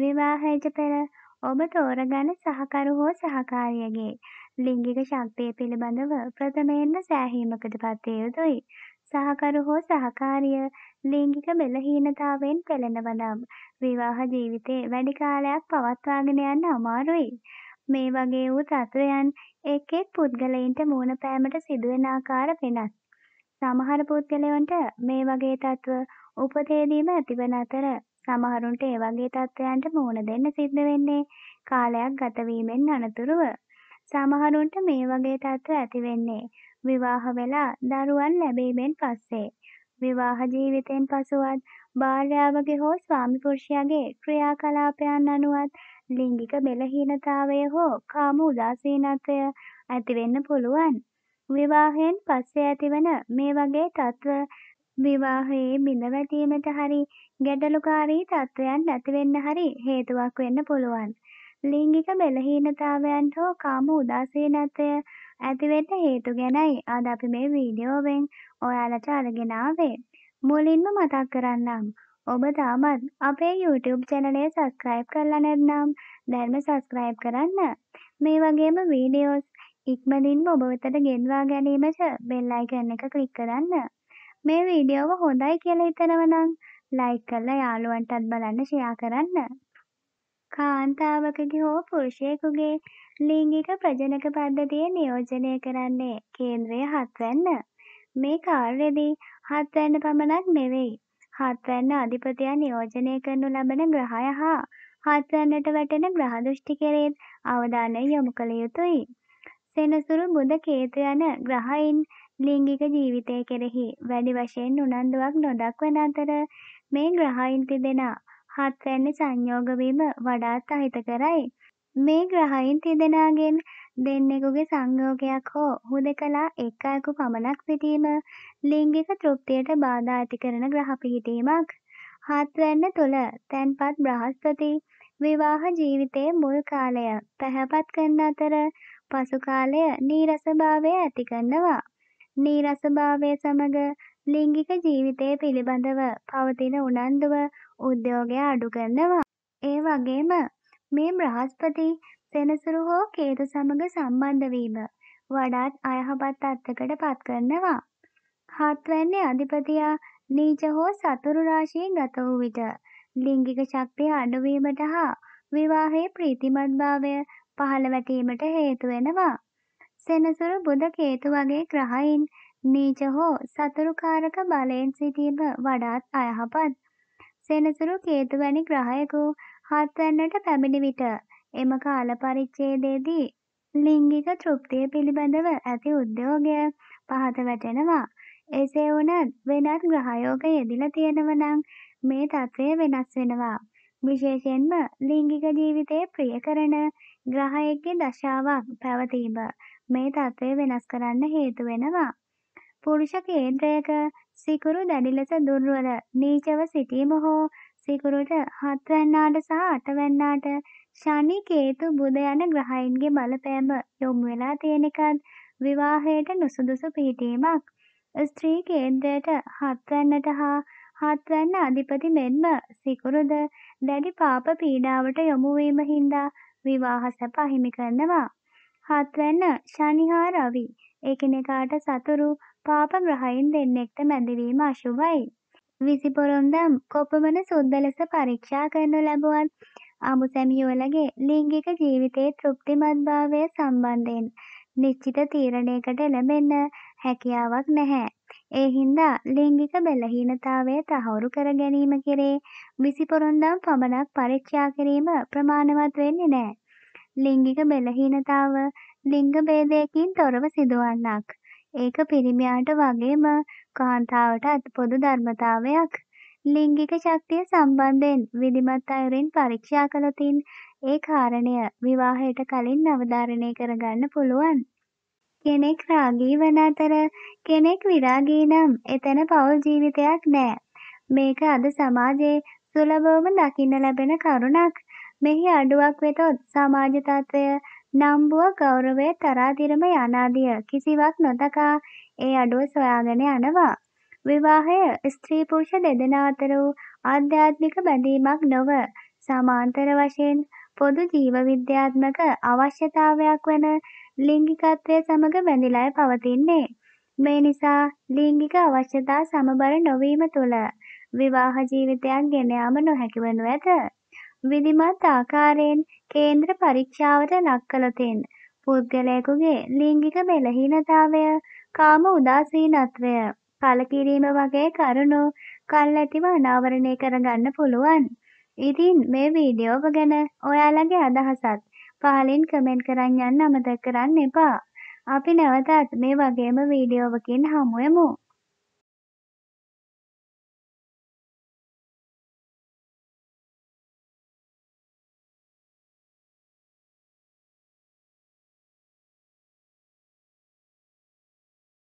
විවාහයට පෙර ඔබ තෝරගන්න සහකරු හෝ සහකාරියගේ ලිංගික ශක්තිය පිළිබඳව ප්‍රථමයෙන්ම සෑහීමකට පත්විය යුතුයි. සහකරු හෝ සහකාරිය ලිංගික බෙලහීනතාවෙන් පෙළෙනවා නම් විවාහ ජීවිතේ වැඩි කාලයක් පවත්වාගෙන යන්න අමාරුයි. මේ වගේ වූ තත්ත්වයන් එක් එක් පුද්ගලයින්ට මුහුණ පෑමට සිදුවෙන ආකාර වෙනස්. සමහර පුද්ගලයන්ට මේ වගේ තත්ත්ව උපතේදීම ඇතිවන අතර සමහරුන්ට ඒ වගේ තත්ත්වයන්ට මුහුණ දෙන්න සිද්ධ වෙන්නේ කාලයක් ගත වීමෙන් අනතුරුව. සමහරුන්ට මේ වගේ තත්ත්ව ඇති වෙන්නේ විවාහ වෙලා දරුවන් ලැබීමෙන් පස්සේ. විවාහ ජීවිතයෙන් පසුවත් භාර්යාවගේ හෝ ස්වාමි පුරුෂයාගේ ක්‍රියාකලාපයන් අනුවත් ලිංගික බෙලහීනතාවය හෝ කාම උදාසීනත්වය ඇතිවෙන්න පුළුවන්. විවාහයෙන් පස්සේ ඇතිවන මේ වගේ තත්ත්ව විවාහයේ බිඳවැටීමට හරි ගැටලුකාරී තත්ත්වයන් නැතිවෙන්න හරි හේතුවක් වෙන්න පුළුවන්. ලිංගික බෙලහීනතාවයන් හෝ කාම උදාසීනත්වය ඇතිවෙන්න හේතු ගැනයි අද අපි මේ වීඩියෝවෙන් ඔයාලට අරගෙන ආවේ. මුලින්ම මතක් කරන්නම් ඔබ තාමත් අපේ YouTube චැනලය සබස්ක්‍රයිබ් කරලා නැත්නම් දැන්ම සබස්ක්‍රයිබ් කරන්න. මේ වගේම වීඩියෝස් ඉක්මනින්ම ඔබ වෙතට ගෙන්වා ගැනීමට බෙල් අයිකන් එක ක්ලික් කරන්න. මේ වීඩියෝව හොඳයි කියලා හිතනවනම් ලයික් කරලා යාළුවන්ටත් බලන්න ෂෙයා කරන්න. කාන්තාවකගේ හෝ පුරුෂයෙකුගේ ලිංගික ප්‍රජනක පද්ධතිය නියෝජනය කරන්නේ කේන්ද්‍රය හත්වැන්න. මේ කාර්යදී හත්වැන්න පමණක් නෙවෙයි. හත්වැන්න අධිපතියා නියෝජනය කරනු ලබන ග්‍රහය හා හත්වැන්නට වැටෙන ග්‍රහදෘෂ්ටි කෙරෙත් අවධානය යොමු කළ යුතුයි. සෙනසුරු බුද කේතු යන ග්‍රහයින් ලිංගික ජීවිතය කෙරෙහි වැඩි වශයෙන් උනන්දුවක් නොදක්වන අතර මේ ග්‍රහයින් තිදෙනා හත්වැනි සංයෝග වීම වඩාත් අහිතකරයි. මේ ග්‍රහයින් තිදෙනාගෙන් දෙන්නෙකුගේ සංයෝගයක් හෝ හුදකලා එක් අයෙකු පමණක් සිටීම ලිංගික තෘප්තියට බාධා ඇති කරන ග්‍රහ පිහිටීමක්. හත්වැන්න තුළ තැන්පත් බ්‍රහස්පති විවාහ ජීවිතයේ මුල් කාලය පැහැපත් කරන අතර පසු කාලය නීරසභාවය ඇති කරනවා. නීරසභාවය සමඟ ලිංගික ජීවිතය පිළිබඳව පවතින උනන්දුව උද්‍යෝගය අඩු කරනවා. ඒ වගේම මේ බ්‍රහස්පති සෙනසුරු හෝ කේතු සමඟ සම්බන්ධ වීම වඩාත් අයහපත් අත්දකට පත් කරනවා. හත්වැන්නේ අධිපතියා නීච හෝ සතුරු රාශියෙන් ගත වූ විට ලිංගික ශක්තිය අඩුවීමට හා විවාහයේ ප්‍රීතිමත්භාවය පහළ වැටීමට හේතු වෙනවා. සෙනසුරු බුධ කේතු වගේ ග්‍රහයින් නීච හෝ සතුරුකාරක බලයෙන් සිටීම වඩාත් අයහපත්. සෙනසුරු කේතු වැනි ග්‍රහයකු හත්වැන්නට පැමිණි විට එම කාල පරිච්ඡේදයේදී ලිංගික තෘප්තිය පිළිබඳව ඇති උද්‍යෝගය පහත වැටෙනවා. එසේ වුණත් වෙනත් ග්‍රහයෝග යෙදිලා තියෙනවා නම් මේ තත්ත්වය වෙනස් වෙනවා. විශේෂයෙන්ම ලිංගික ජීවිතය ප්‍රිය කරන ග්‍රහයෙක්ගේ දශාවක් පැවතීම මේ තත්ත්වය වෙනස් කරන්න හේතු වෙනවා. පුරුෂ කේන්ද්‍රයක සිකුරු දැඩි ලෙස දුර්වල නීචව සිටීම හෝ සිකුරුට හත්වැන්නාට සහ අටවැන්නාට ශනි කේතු බුද යන ග්‍රහයින්ගේ බලපෑම යොමු වෙලා තියෙන එකත් විවාහයට නුසුදුසු පිහිටීමක්. ස්ත්‍රී කේන්ද්‍රයට හත්වැන්නට හා හත්වැන්න අධිපති මෙන්ම සිකුරුද දැඩි පාප පීඩාවට යොමු වීම හින්දා විවාහ සැප අහිමි කරනවා. හත්වැන්න ශනි හා රවි එකිනෙකාට සතුරු පාප ග්‍රහයින් දෙන්නෙක්ට මැදිවීම අශුභයි. විසිපොරොන්දම් කොපමණ සුද්ද ලෙස පරීක්ෂා කරනු ලැබුවත් අමු සැමියෝලගේ ලිංගික ජීවිතයේ තෘප්තිමත්භාවය සම්බන්ධයෙන් නිශ්චිත තීරණයකට එළඹෙන්න හැකියාවක් නැහැ. ඒ හින්දා ලිංගික බෙලහීනතාවය තහවුරු කර ගැනීම කෙරේ විසිපොරොන්දම් පමණක් පරීක්ෂා කිරීම ප්‍රමාණවත් වෙන්නේ නැහැ. ලිංගික බෙලහීනතාව ලිංග භේදයකින් තොරව සිදුවන්නක්. ඒක පිරිමියාට වගේම කාන්තාවට පොදු ධර්මතාවයක්. ලිංගික ශක්තිය සම්බන්ධයෙන් විධිමත් අයුරින් පරීක්ෂා කළතින් ඒ කාරණය විවාහයට කලින් අවධාරණය කරගන්න පුළුවන්. කෙනෙක් රාගී වන අතර කෙනෙක් විරාගී නම් එතන පවුල් ජීවිතයක් නෑ. මේක අද සමාජයේ සුලභවම දකින්න ලැබෙන කරුණක්. මෙහි අඩුවක් වෙතොත් සමාජ තත්ත්වය නම්බුව ගෞරවය තරාතිරම යනාදිය කිසිවක් නොතකා ඒ අඩුව සොයාගෙන යනවා. විවාහය ස්ත්‍රී පුරුෂ දෙදෙනා අතර වූ ආධ්‍යාත්මික බැඳීමක් නොව සමාන්තර වශයෙන් පොදු ජීව විද්‍යාත්මක අවශ්‍යතාවයක් වන ලිංගිකත්වය සමග බැඳිලායි පවතින්නේ. මේ නිසා ලිංගික අවශ්‍යතා සමබර නොවීම තුළ විවාහ ජීවිතයක් ගෙන යාම නොහැකි වනු ඇත. විධිමත් ආකාරයෙන් කේන්ද්‍ර පරීක්ෂාවට ලක් කළතෙන් පුද්ගලයෙකුගේ ලිංගික මෙලහීනතාවය කාම උදාසීනත්වය කලකිරීම වගේ කරුණු කල්ැතිව අනාවරණය කරගන්න පුළුවන්. ඉතින් මේ වීඩියෝව ගැන ඔයාලගේ අදහසත් පහලින් කමෙන්ට් කරන්න යන්න අමතක කරන්න එපා. අපි නැවතත් මේ වගේම වීඩියෝවකින් හමුවෙමු.